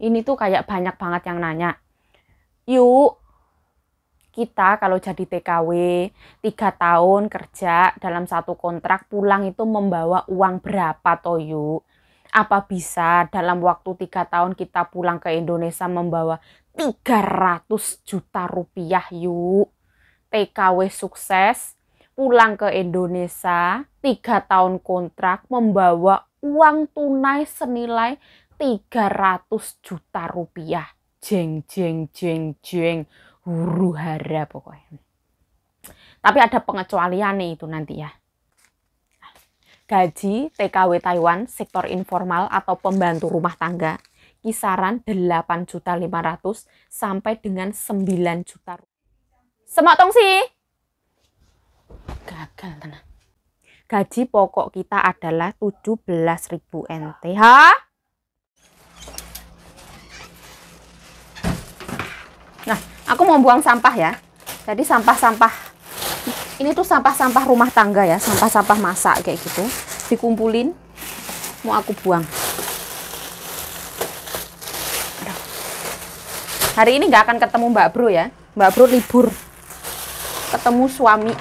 ini tuh kayak banyak banget yang nanya yuk kita kalau jadi TKW tiga tahun kerja dalam satu kontrak pulang itu membawa uang berapa toyu apa bisa dalam waktu tiga tahun kita pulang ke Indonesia membawa 300 juta rupiah yuk TKW sukses pulang ke Indonesia tiga tahun kontrak membawa uang tunai senilai 300 juta rupiah. Jeng, jeng, jeng, jeng. Huru hara pokoknya. Tapi ada pengecualian nih itu nanti ya. Gaji TKW Taiwan sektor informal atau pembantu rumah tangga kisaran 8.500 sampai dengan 9 juta. Semak tong sih. Gagal tenang. Gaji pokok kita adalah 17.000 NTH. Nah, aku mau buang sampah ya. Jadi sampah-sampah ini tuh sampah-sampah rumah tangga ya, sampah-sampah masak kayak gitu. Dikumpulin mau aku buang. Hari ini nggak akan ketemu Mbak Bro ya. Mbak Bro libur. Ketemu suami.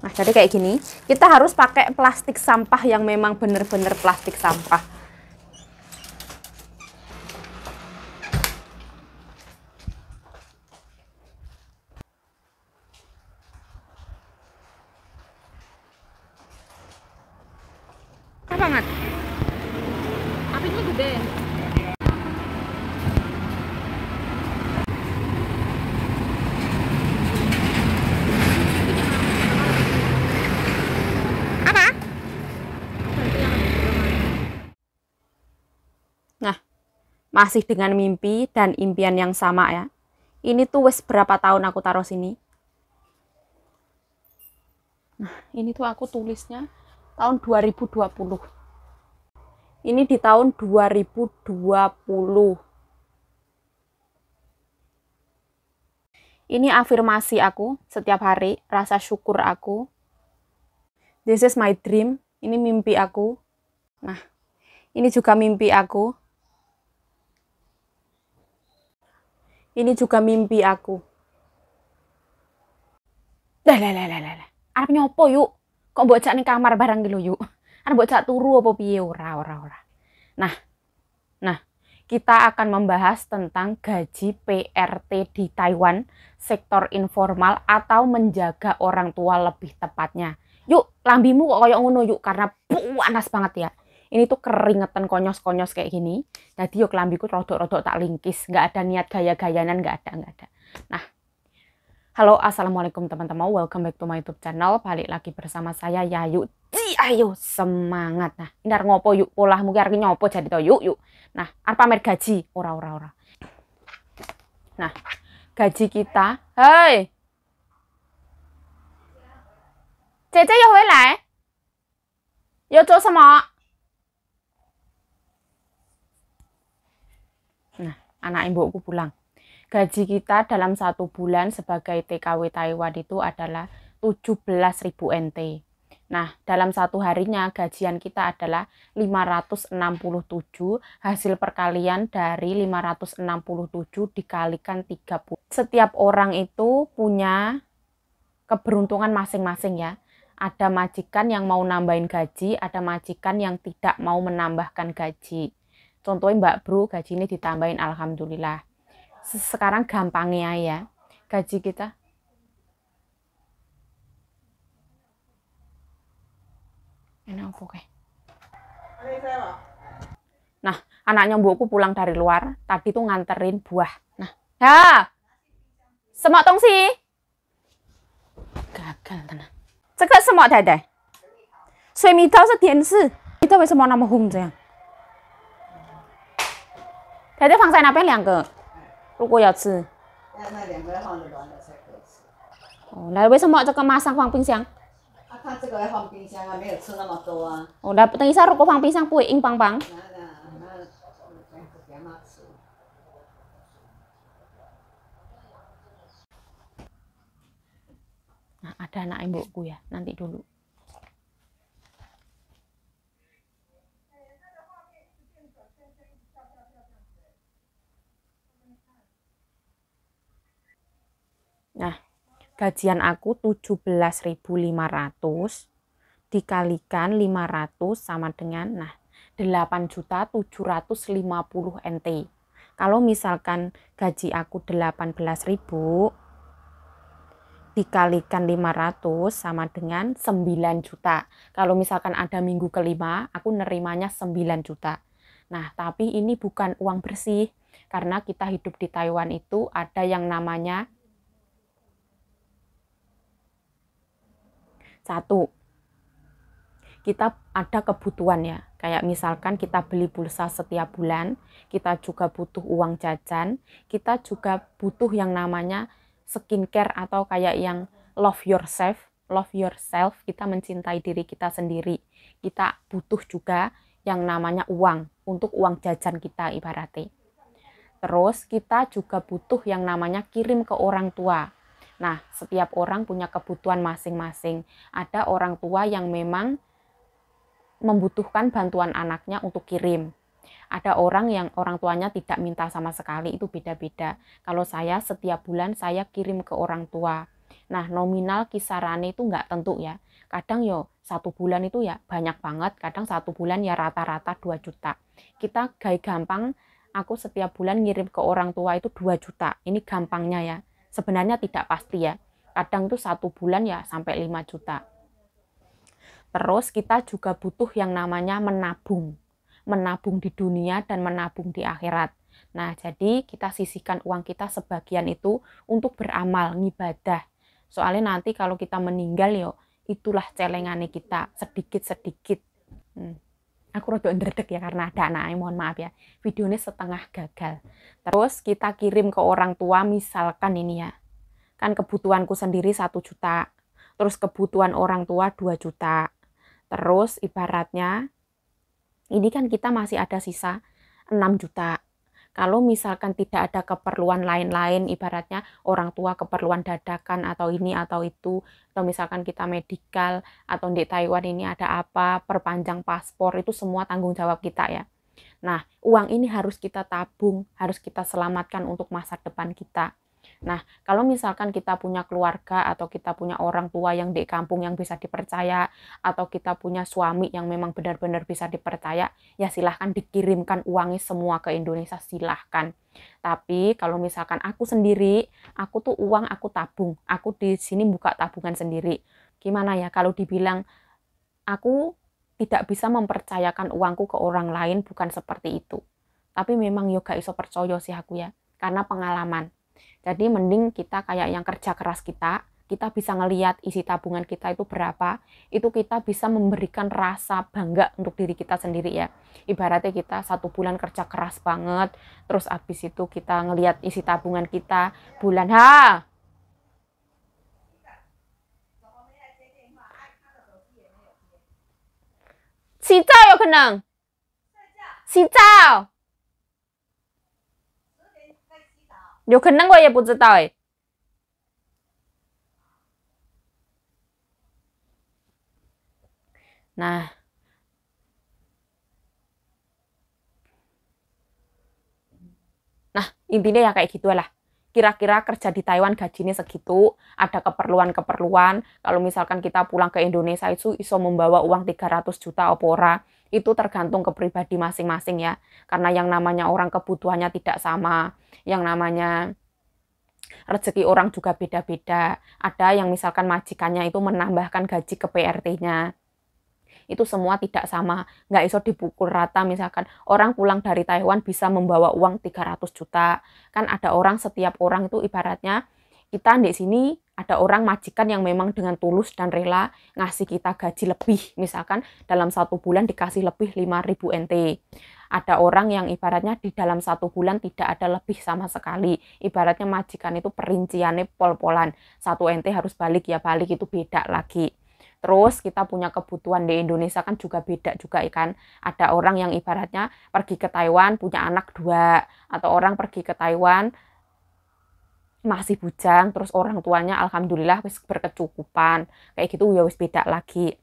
Nah, jadi kayak gini. Kita harus pakai plastik sampah yang memang benar-benar plastik sampah masih dengan mimpi dan impian yang sama ya. Ini tuh wes berapa tahun aku taruh sini. Nah, ini tuh aku tulisnya tahun 2020. Ini di tahun 2020. Ini afirmasi aku setiap hari, rasa syukur aku. This is my dream. Ini mimpi aku. Nah, ini juga mimpi aku. Ini juga mimpi aku. Lah lah lah lah lah. Arep nyopo yuk? Kok mbok cak ning kamar barang ki yuk. Arep mbok cak turu apa piye ora ora ora. Nah. Nah, kita akan membahas tentang gaji PRT di Taiwan, sektor informal atau menjaga orang tua lebih tepatnya. Yuk, lambimu kok kayak ngono yuk karena panas banget ya ini tuh keringetan konyos-konyos kayak gini jadi yuk lambiku rodok-rodok tak lingkis nggak ada niat gaya-gayanan nggak ada nggak ada nah Halo, Assalamualaikum teman-teman. Welcome back to my YouTube channel. Balik lagi bersama saya Yayu. Ci, ayo semangat. Nah, ini ngopo yuk ulah mungkin arek nyopo jadi tau. yuk yuk. Nah, apa pamer gaji. Ora ora ora. Nah, gaji kita. Hei. Cece yo wae lae. Eh? Yo Nah, anak ibuku pulang. Gaji kita dalam satu bulan sebagai TKW Taiwan itu adalah 17.000 NT. Nah, dalam satu harinya gajian kita adalah 567 hasil perkalian dari 567 dikalikan 30. Setiap orang itu punya keberuntungan masing-masing ya. Ada majikan yang mau nambahin gaji, ada majikan yang tidak mau menambahkan gaji. Contohnya Mbak Bro gajinya ditambahin alhamdulillah. Sekarang gampangnya ya, gaji kita enak apa kayak? Nah, anaknya mbokku pulang dari luar, tadi tuh nganterin buah. Nah, ha. Ya. semak tong sih. Gagal hum sayang 它这放在那边两个，如果要吃。那那两个放着软的才可以吃。哦，那为什么这个马上放冰箱？他、啊、看这个要放冰箱啊，没有吃那么多啊。哦，那等一下如果放冰箱不会硬邦邦？那那那，给妈吃。Nah, ada anak ibuku ya, nanti dulu. gajian aku 17.500 dikalikan 500 sama dengan nah 8.750 NT. Kalau misalkan gaji aku 18.000 dikalikan 500 sama dengan 9 juta. Kalau misalkan ada minggu kelima, aku nerimanya 9 juta. Nah, tapi ini bukan uang bersih karena kita hidup di Taiwan itu ada yang namanya Satu, kita ada kebutuhan ya. Kayak misalkan kita beli pulsa setiap bulan, kita juga butuh uang jajan, kita juga butuh yang namanya skincare atau kayak yang love yourself, love yourself, kita mencintai diri kita sendiri. Kita butuh juga yang namanya uang untuk uang jajan kita ibaratnya. Terus kita juga butuh yang namanya kirim ke orang tua. Nah, setiap orang punya kebutuhan masing-masing. Ada orang tua yang memang membutuhkan bantuan anaknya untuk kirim. Ada orang yang orang tuanya tidak minta sama sekali, itu beda-beda. Kalau saya setiap bulan saya kirim ke orang tua. Nah, nominal kisarannya itu nggak tentu ya. Kadang yo satu bulan itu ya banyak banget, kadang satu bulan ya rata-rata 2 juta. Kita gaya gampang aku setiap bulan ngirim ke orang tua itu 2 juta. Ini gampangnya ya sebenarnya tidak pasti ya. Kadang tuh satu bulan ya sampai 5 juta. Terus kita juga butuh yang namanya menabung. Menabung di dunia dan menabung di akhirat. Nah, jadi kita sisihkan uang kita sebagian itu untuk beramal, ngibadah. Soalnya nanti kalau kita meninggal yo, itulah celengane kita sedikit-sedikit. Hmm aku rodok ndredeg ya karena ada anak mohon maaf ya videonya setengah gagal terus kita kirim ke orang tua misalkan ini ya kan kebutuhanku sendiri satu juta terus kebutuhan orang tua 2 juta terus ibaratnya ini kan kita masih ada sisa 6 juta kalau misalkan tidak ada keperluan lain-lain, ibaratnya orang tua keperluan dadakan atau ini atau itu, atau misalkan kita medikal atau di Taiwan ini ada apa, perpanjang paspor, itu semua tanggung jawab kita ya. Nah, uang ini harus kita tabung, harus kita selamatkan untuk masa depan kita. Nah, kalau misalkan kita punya keluarga atau kita punya orang tua yang di kampung yang bisa dipercaya atau kita punya suami yang memang benar-benar bisa dipercaya, ya silahkan dikirimkan uangnya semua ke Indonesia, silahkan. Tapi kalau misalkan aku sendiri, aku tuh uang aku tabung, aku di sini buka tabungan sendiri. Gimana ya kalau dibilang aku tidak bisa mempercayakan uangku ke orang lain bukan seperti itu. Tapi memang yoga iso percaya sih aku ya, karena pengalaman. Jadi mending kita kayak yang kerja keras kita, kita bisa ngeliat isi tabungan kita itu berapa, itu kita bisa memberikan rasa bangga untuk diri kita sendiri ya. Ibaratnya kita satu bulan kerja keras banget, terus abis itu kita ngeliat isi tabungan kita bulan ha. Cicau ya kenang. Cicau. 有可能我也不知道哎。那那，你别那样改去多了。kira-kira kerja di Taiwan gajinya segitu, ada keperluan-keperluan, kalau misalkan kita pulang ke Indonesia itu iso membawa uang 300 juta opora. itu tergantung ke pribadi masing-masing ya. Karena yang namanya orang kebutuhannya tidak sama, yang namanya rezeki orang juga beda-beda. Ada yang misalkan majikannya itu menambahkan gaji ke PRT-nya, itu semua tidak sama nggak iso dipukul rata misalkan orang pulang dari Taiwan bisa membawa uang 300 juta kan ada orang setiap orang itu ibaratnya kita di sini ada orang majikan yang memang dengan tulus dan rela ngasih kita gaji lebih misalkan dalam satu bulan dikasih lebih 5000 NT ada orang yang ibaratnya di dalam satu bulan tidak ada lebih sama sekali. Ibaratnya majikan itu perinciannya pol-polan. Satu NT harus balik ya balik itu beda lagi. Terus kita punya kebutuhan di Indonesia kan juga beda juga ikan. Ya Ada orang yang ibaratnya pergi ke Taiwan punya anak dua atau orang pergi ke Taiwan masih bujang terus orang tuanya alhamdulillah wis berkecukupan kayak gitu ya wis beda lagi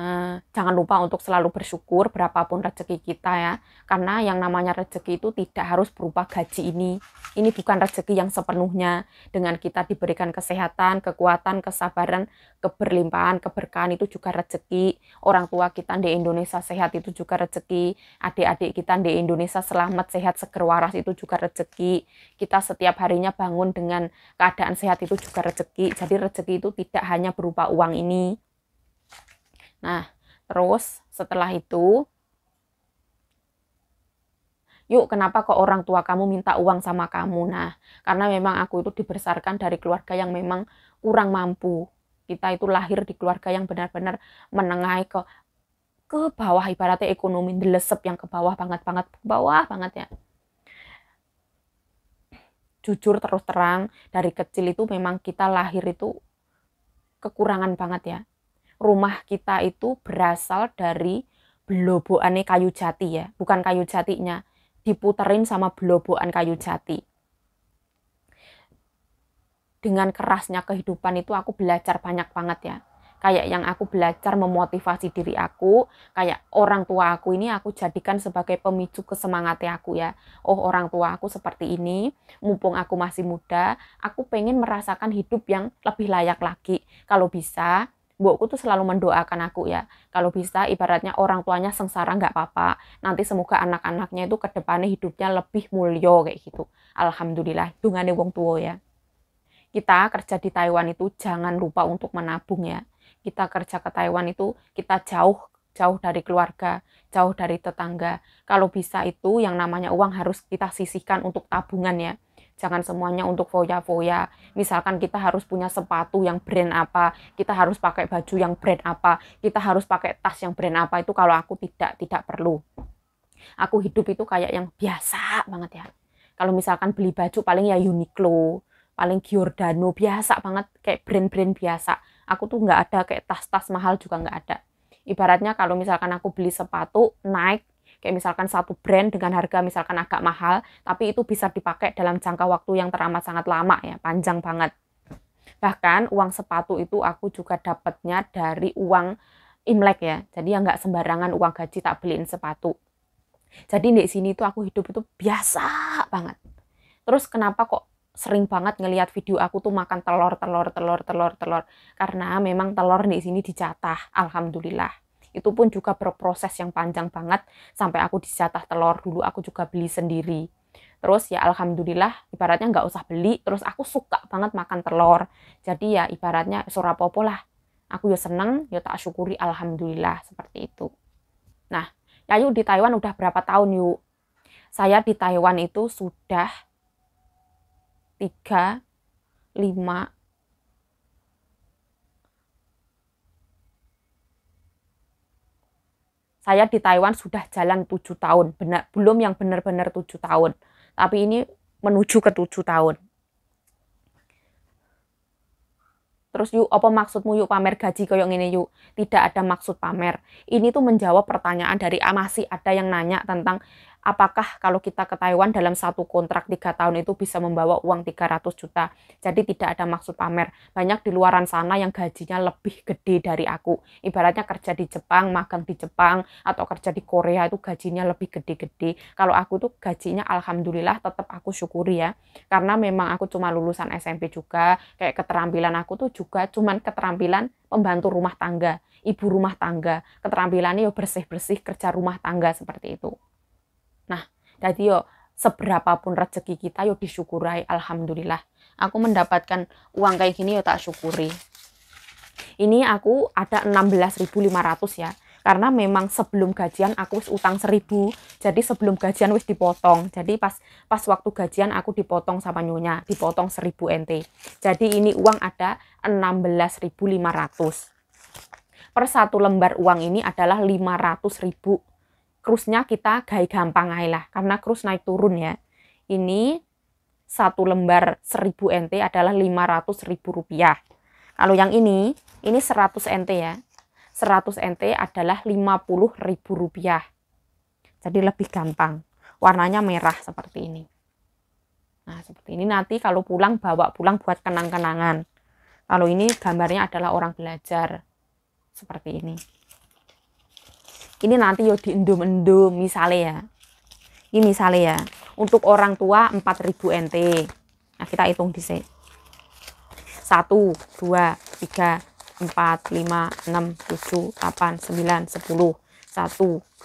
Eh, jangan lupa untuk selalu bersyukur berapapun rezeki kita ya. Karena yang namanya rezeki itu tidak harus berupa gaji ini. Ini bukan rezeki yang sepenuhnya. Dengan kita diberikan kesehatan, kekuatan, kesabaran, keberlimpahan, keberkahan itu juga rezeki. Orang tua kita di Indonesia sehat itu juga rezeki. Adik-adik kita di Indonesia selamat, sehat, seger, waras itu juga rezeki. Kita setiap harinya bangun dengan keadaan sehat itu juga rezeki. Jadi rezeki itu tidak hanya berupa uang ini. Nah, terus setelah itu Yuk, kenapa kok orang tua kamu minta uang sama kamu? Nah, karena memang aku itu dibesarkan dari keluarga yang memang kurang mampu. Kita itu lahir di keluarga yang benar-benar menengah ke ke bawah ibaratnya ekonomi delesep yang ke bawah banget banget ke bawah banget ya jujur terus terang dari kecil itu memang kita lahir itu kekurangan banget ya rumah kita itu berasal dari beloboannya kayu jati ya, bukan kayu jatinya, diputerin sama beloboan kayu jati. Dengan kerasnya kehidupan itu aku belajar banyak banget ya. Kayak yang aku belajar memotivasi diri aku, kayak orang tua aku ini aku jadikan sebagai pemicu kesemangati aku ya. Oh orang tua aku seperti ini, mumpung aku masih muda, aku pengen merasakan hidup yang lebih layak lagi. Kalau bisa, mbokku tuh selalu mendoakan aku ya. Kalau bisa ibaratnya orang tuanya sengsara nggak apa-apa. Nanti semoga anak-anaknya itu kedepannya hidupnya lebih mulio kayak gitu. Alhamdulillah, dungane wong tua ya. Kita kerja di Taiwan itu jangan lupa untuk menabung ya. Kita kerja ke Taiwan itu kita jauh jauh dari keluarga, jauh dari tetangga. Kalau bisa itu yang namanya uang harus kita sisihkan untuk tabungan ya Jangan semuanya untuk foya-foya. Misalkan kita harus punya sepatu yang brand apa, kita harus pakai baju yang brand apa, kita harus pakai tas yang brand apa. Itu kalau aku tidak tidak perlu. Aku hidup itu kayak yang biasa banget ya. Kalau misalkan beli baju paling ya Uniqlo, paling Giordano biasa banget kayak brand-brand biasa. Aku tuh nggak ada kayak tas-tas mahal juga nggak ada. Ibaratnya kalau misalkan aku beli sepatu Nike kayak misalkan satu brand dengan harga misalkan agak mahal, tapi itu bisa dipakai dalam jangka waktu yang teramat sangat lama ya, panjang banget. Bahkan uang sepatu itu aku juga dapatnya dari uang Imlek ya. Jadi ya nggak sembarangan uang gaji tak beliin sepatu. Jadi di sini tuh aku hidup itu biasa banget. Terus kenapa kok sering banget ngelihat video aku tuh makan telur, telur, telur, telur, telur. Karena memang telur di sini dicatah. alhamdulillah. Itu pun juga berproses yang panjang banget sampai aku disatah telur dulu aku juga beli sendiri. Terus ya alhamdulillah ibaratnya nggak usah beli, terus aku suka banget makan telur. Jadi ya ibaratnya surapopo lah. Aku ya seneng, ya tak syukuri alhamdulillah seperti itu. Nah, Yayu di Taiwan udah berapa tahun yuk? Saya di Taiwan itu sudah 3, 5, Saya di Taiwan sudah jalan tujuh tahun, benar, belum yang benar-benar tujuh tahun, tapi ini menuju ke tujuh tahun. Terus yuk, apa maksudmu yuk pamer gaji kau yang ini yuk? Tidak ada maksud pamer. Ini tuh menjawab pertanyaan dari ah, masih ada yang nanya tentang apakah kalau kita ke Taiwan dalam satu kontrak tiga tahun itu bisa membawa uang 300 juta. Jadi tidak ada maksud pamer. Banyak di luaran sana yang gajinya lebih gede dari aku. Ibaratnya kerja di Jepang, makan di Jepang, atau kerja di Korea itu gajinya lebih gede-gede. Kalau aku tuh gajinya alhamdulillah tetap aku syukuri ya. Karena memang aku cuma lulusan SMP juga, kayak keterampilan aku tuh juga cuman keterampilan pembantu rumah tangga, ibu rumah tangga, keterampilannya ya bersih-bersih kerja rumah tangga seperti itu. Jadi gitu, yo pun rezeki kita yo disyukurai, alhamdulillah. Aku mendapatkan uang kayak gini yo tak syukuri. Ini aku ada 16.500 ya karena memang sebelum gajian aku wis utang 1.000, jadi sebelum gajian wis dipotong jadi pas pas waktu gajian aku dipotong sama nyonya dipotong 1.000 nt jadi ini uang ada 16.500 per satu lembar uang ini adalah 500 ribu krusnya kita gai gampang aja lah karena krus naik turun ya ini satu lembar 1000 NT adalah 500 ribu rupiah kalau yang ini ini 100 NT ya 100 NT adalah 50 ribu rupiah jadi lebih gampang warnanya merah seperti ini nah seperti ini nanti kalau pulang bawa pulang buat kenang-kenangan kalau ini gambarnya adalah orang belajar seperti ini ini nanti yo diendum-endum misalnya ya ini misalnya ya untuk orang tua 4000 NT nah kita hitung di sini 1 2 3 4 5 6 7 8 9 10 1 2 3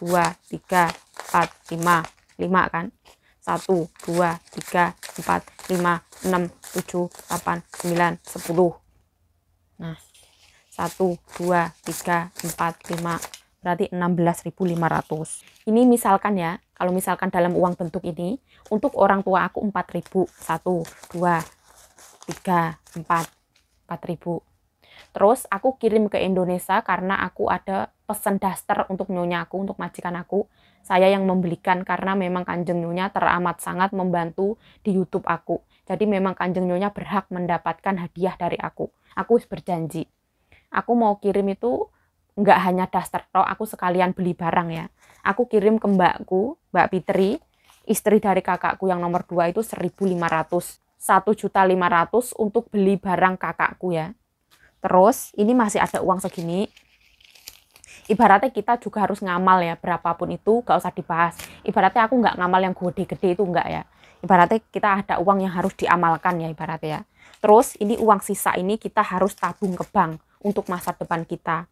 4 5 5 kan 1 2 3 4 5 6 7 8 9 10 nah 1 2 3 4 5 berarti 16.500. Ini misalkan ya, kalau misalkan dalam uang bentuk ini, untuk orang tua aku 4.000, 1, 2, 3, 4, 4.000. Terus aku kirim ke Indonesia karena aku ada pesan daster untuk nyonya aku, untuk majikan aku. Saya yang membelikan karena memang kanjeng nyonya teramat sangat membantu di YouTube aku. Jadi memang kanjeng nyonya berhak mendapatkan hadiah dari aku. Aku berjanji. Aku mau kirim itu nggak hanya daster tok, aku sekalian beli barang ya. Aku kirim ke mbakku, Mbak Fitri, istri dari kakakku yang nomor dua itu 1.500. 1.500 untuk beli barang kakakku ya. Terus ini masih ada uang segini. Ibaratnya kita juga harus ngamal ya, berapapun itu gak usah dibahas. Ibaratnya aku nggak ngamal yang gede-gede itu enggak ya. Ibaratnya kita ada uang yang harus diamalkan ya ibaratnya ya. Terus ini uang sisa ini kita harus tabung ke bank untuk masa depan kita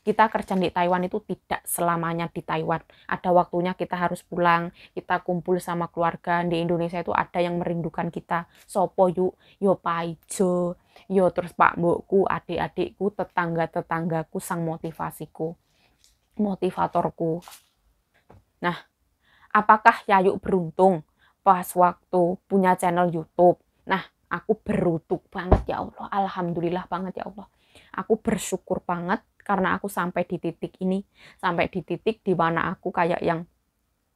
kita kerja di Taiwan itu tidak selamanya di Taiwan. Ada waktunya kita harus pulang, kita kumpul sama keluarga. Di Indonesia itu ada yang merindukan kita. Sopo yuk, yo paijo, yo terus pak mbokku, adik-adikku, tetangga-tetanggaku, sang motivasiku, motivatorku. Nah, apakah Yayuk beruntung pas waktu punya channel YouTube? Nah, aku beruntung banget ya Allah. Alhamdulillah banget ya Allah. Aku bersyukur banget karena aku sampai di titik ini, sampai di titik di mana aku kayak yang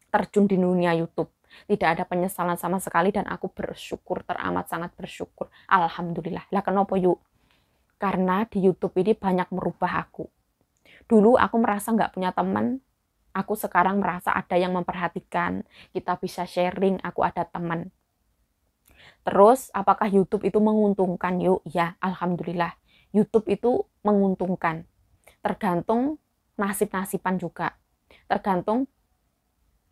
terjun di dunia YouTube. Tidak ada penyesalan sama sekali dan aku bersyukur, teramat sangat bersyukur. Alhamdulillah. Lah kenapa yuk? Karena di YouTube ini banyak merubah aku. Dulu aku merasa nggak punya teman, aku sekarang merasa ada yang memperhatikan. Kita bisa sharing, aku ada teman. Terus, apakah YouTube itu menguntungkan? Yuk, ya, alhamdulillah. YouTube itu menguntungkan tergantung nasib-nasiban juga. Tergantung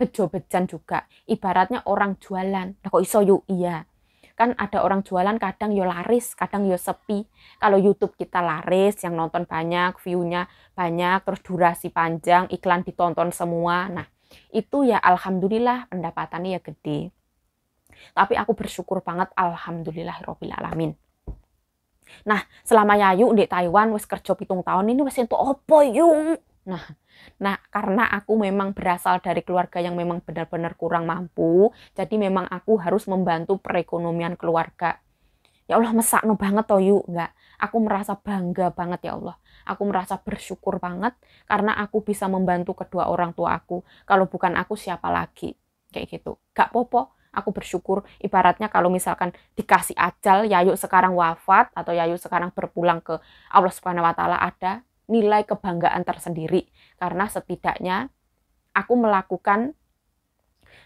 bejo-bejan juga. Ibaratnya orang jualan. Nah, kok iso yuk? Iya. Kan ada orang jualan kadang yo laris, kadang yo sepi. Kalau YouTube kita laris, yang nonton banyak, view-nya banyak, terus durasi panjang, iklan ditonton semua. Nah, itu ya alhamdulillah pendapatannya ya gede. Tapi aku bersyukur banget alhamdulillah alamin Nah, selama Yayu di Taiwan wis kerja pitung tahun ini wis itu opo yu? Nah, nah karena aku memang berasal dari keluarga yang memang benar-benar kurang mampu, jadi memang aku harus membantu perekonomian keluarga. Ya Allah mesakno banget toh yuk, enggak. Aku merasa bangga banget ya Allah. Aku merasa bersyukur banget karena aku bisa membantu kedua orang tua aku. Kalau bukan aku siapa lagi? Kayak gitu. Gak popo, aku bersyukur ibaratnya kalau misalkan dikasih ajal Yayu sekarang wafat atau Yayu sekarang berpulang ke Allah Subhanahu wa taala ada nilai kebanggaan tersendiri karena setidaknya aku melakukan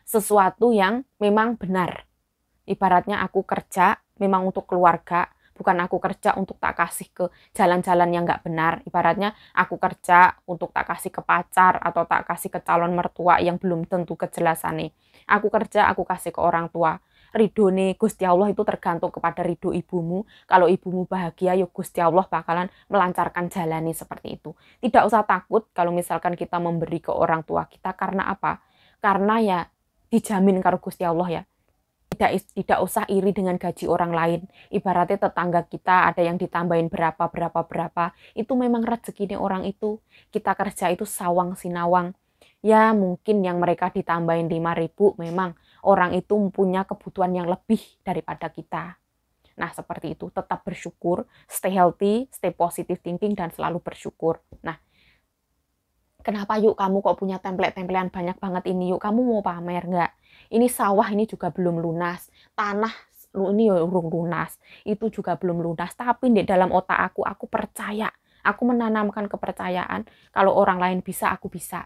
sesuatu yang memang benar. Ibaratnya aku kerja memang untuk keluarga, bukan aku kerja untuk tak kasih ke jalan-jalan yang nggak benar ibaratnya aku kerja untuk tak kasih ke pacar atau tak kasih ke calon mertua yang belum tentu kejelasannya aku kerja aku kasih ke orang tua ridho nih Gusti Allah itu tergantung kepada ridho ibumu kalau ibumu bahagia yuk ya Gusti Allah bakalan melancarkan jalani seperti itu tidak usah takut kalau misalkan kita memberi ke orang tua kita karena apa karena ya dijamin karo Gusti Allah ya tidak tidak usah iri dengan gaji orang lain. Ibaratnya tetangga kita ada yang ditambahin berapa berapa berapa, itu memang rezekinya orang itu. Kita kerja itu sawang sinawang. Ya mungkin yang mereka ditambahin 5000 memang orang itu punya kebutuhan yang lebih daripada kita. Nah, seperti itu tetap bersyukur, stay healthy, stay positive thinking dan selalu bersyukur. Nah, kenapa yuk kamu kok punya template templatean banyak banget ini yuk kamu mau pamer nggak ini sawah ini juga belum lunas tanah ini ya urung lunas itu juga belum lunas tapi di dalam otak aku aku percaya aku menanamkan kepercayaan kalau orang lain bisa aku bisa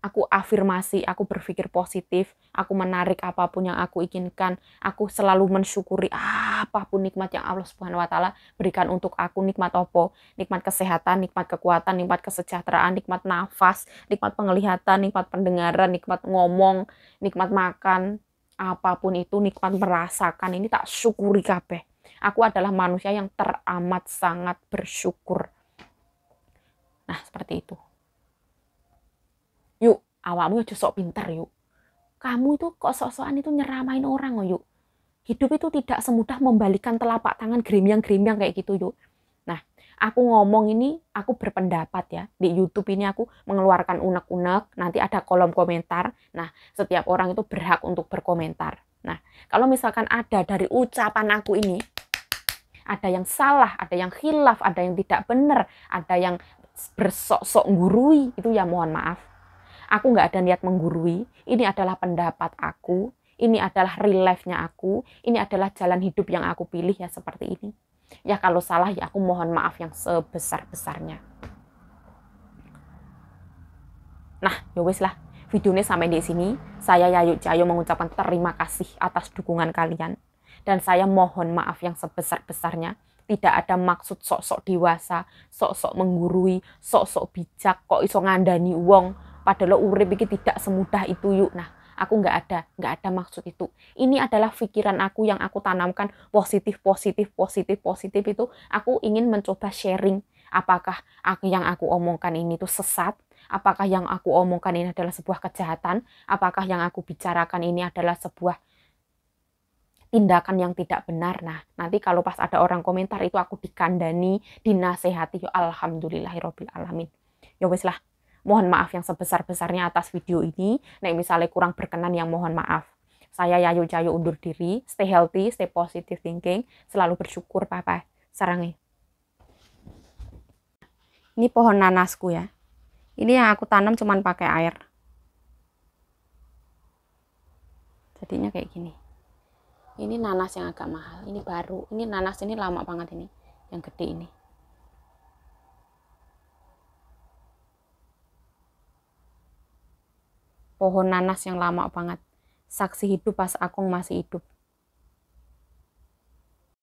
aku afirmasi, aku berpikir positif, aku menarik apapun yang aku inginkan, aku selalu mensyukuri apapun nikmat yang Allah Subhanahu wa taala berikan untuk aku, nikmat opo, nikmat kesehatan, nikmat kekuatan, nikmat kesejahteraan, nikmat nafas, nikmat penglihatan, nikmat pendengaran, nikmat ngomong, nikmat makan, apapun itu nikmat merasakan ini tak syukuri kabeh. Aku adalah manusia yang teramat sangat bersyukur. Nah, seperti itu yuk awakmu aja sok pinter yuk kamu itu kok sok-sokan itu nyeramain orang oh yuk hidup itu tidak semudah membalikan telapak tangan gremiang-gremiang kayak gitu yuk nah aku ngomong ini aku berpendapat ya di YouTube ini aku mengeluarkan unek-unek nanti ada kolom komentar nah setiap orang itu berhak untuk berkomentar nah kalau misalkan ada dari ucapan aku ini ada yang salah, ada yang khilaf, ada yang tidak benar, ada yang bersok-sok gurui, itu ya mohon maaf. Aku nggak ada niat menggurui. Ini adalah pendapat aku. Ini adalah real life-nya aku. Ini adalah jalan hidup yang aku pilih ya seperti ini. Ya kalau salah ya aku mohon maaf yang sebesar-besarnya. Nah, yowes ya lah. Video ini sampai di sini. Saya Yayu Jayo mengucapkan terima kasih atas dukungan kalian. Dan saya mohon maaf yang sebesar-besarnya. Tidak ada maksud sok-sok dewasa, sok-sok menggurui, sok-sok bijak, kok iso ngandani uang padahal urip iki tidak semudah itu yuk. Nah, aku nggak ada, nggak ada maksud itu. Ini adalah pikiran aku yang aku tanamkan positif, positif, positif, positif itu. Aku ingin mencoba sharing apakah aku yang aku omongkan ini tuh sesat, apakah yang aku omongkan ini adalah sebuah kejahatan, apakah yang aku bicarakan ini adalah sebuah tindakan yang tidak benar. Nah, nanti kalau pas ada orang komentar itu aku dikandani, dinasehati, yo ya, alhamdulillahirobbilalamin alamin. Ya wes lah, Mohon maaf yang sebesar-besarnya atas video ini. Nek misalnya kurang berkenan yang mohon maaf. Saya Yayu Cahyo undur diri. Stay healthy, stay positive thinking. Selalu bersyukur, Papa. Sarangi. Ini pohon nanasku ya. Ini yang aku tanam cuma pakai air. Jadinya kayak gini. Ini nanas yang agak mahal. Ini baru. Ini nanas ini lama banget ini. Yang gede ini. pohon nanas yang lama banget. Saksi hidup pas aku masih hidup.